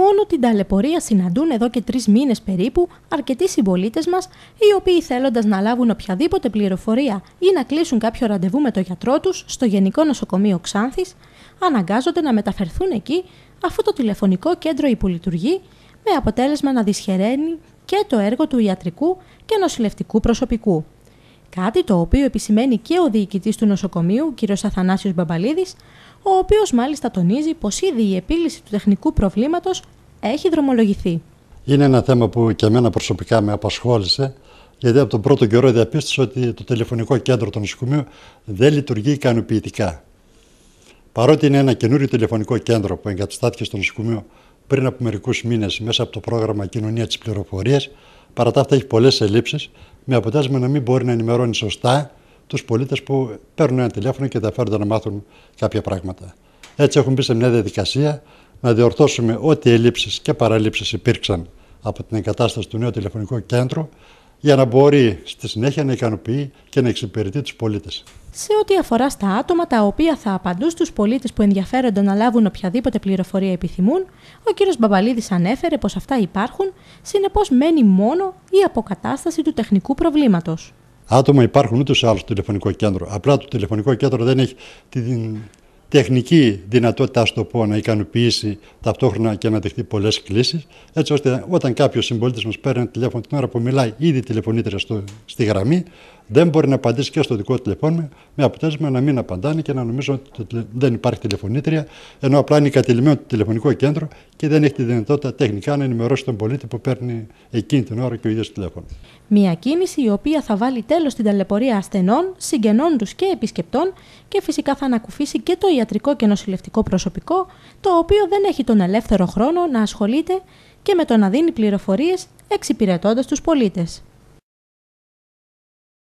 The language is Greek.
μόνο την ταλαιπωρία συναντούν εδώ και τρεις μήνες περίπου αρκετοί συμπολίτες μας, οι οποίοι θέλοντας να λάβουν οποιαδήποτε πληροφορία ή να κλείσουν κάποιο ραντεβού με το γιατρό τους στο Γενικό Νοσοκομείο Ξάνθης, αναγκάζονται να μεταφερθούν εκεί αφού το τηλεφωνικό κέντρο υπολειτουργεί, με αποτέλεσμα να δυσχεραίνει και το έργο του ιατρικού και νοσηλευτικού προσωπικού. Κάτι το οποίο επισημαίνει και ο διοικητής του νοσοκομείου, κ. Αθανάσιος Μπαμπαλίδης, ο οποίος μάλιστα τονίζει πως ήδη η επίλυση του τεχνικού προβλήματος έχει δρομολογηθεί. Είναι ένα θέμα που και εμένα προσωπικά με απασχόλησε, γιατί από τον πρώτο καιρό διαπίστωσα ότι το τηλεφωνικό κέντρο του νοσοκομείου δεν λειτουργεί ικανοποιητικά. Παρότι είναι ένα καινούριο τηλεφωνικό κέντρο που εγκαταστάθηκε στο νοσοκομείο πριν από μερικούς μήνες μέσα από το πρόγραμμα Κοινωνία της Πληροφορίας, Παρά τα αυτά έχει πολλές ελλείψεις, με αποτέλεσμα να μην μπορεί να ενημερώνει σωστά τους πολίτες που παίρνουν ένα τηλέφωνο και ενδιαφέρονται να μάθουν κάποια πράγματα. Έτσι έχουμε μπει σε μια διαδικασία να διορθώσουμε ό,τι ελλείψεις και παραλήψεις υπήρξαν από την εγκατάσταση του νέου τηλεφωνικού κέντρου, για να μπορεί στη συνέχεια να ικανοποιεί και να εξυπηρετεί τους πολίτες. Σε ό,τι αφορά στα άτομα τα οποία θα απαντούν στους πολίτες που ενδιαφέρονται να λάβουν οποιαδήποτε πληροφορία επιθυμούν, ο κ. Μπαμπαλίδης ανέφερε πως αυτά υπάρχουν, συνεπώς μένει μόνο η αποκατάσταση του τεχνικού προβλήματος. Άτομα υπάρχουν ούτως ή άλλως στο τηλεφωνικό κέντρο. Απλά το τηλεφωνικό κέντρο δεν έχει την τεχνική δυνατότητά στο πω να ικανοποιήσει ταυτόχρονα και να δεχτεί πολλές κλήσεις, έτσι ώστε όταν κάποιος συμπολίτης μας παίρνει ένα τηλέφωνο την ώρα που μιλάει, ήδη τηλεφωνήτρια στο, στη γραμμή, δεν μπορεί να απαντήσει και στο δικό του τηλεφώνημα, με αποτέλεσμα να μην απαντάνε και να νομίζω ότι δεν υπάρχει τηλεφωνήτρια, ενώ απλά είναι κατηλημένο το τηλεφωνικό κέντρο και δεν έχει τη δυνατότητα τεχνικά να ενημερώσει τον πολίτη που παίρνει εκείνη την ώρα και ο ίδιος τηλέφωνο. Μια κίνηση η οποία θα βάλει τέλος στην ταλαιπωρία ασθενών, συγγενών τους και επισκεπτών και φυσικά θα ανακουφίσει και το ιατρικό και νοσηλευτικό προσωπικό, το οποίο δεν έχει τον ελεύθερο χρόνο να ασχολείται και με το να δίνει πληροφορίες εξυπηρετώντας τους πολίτες.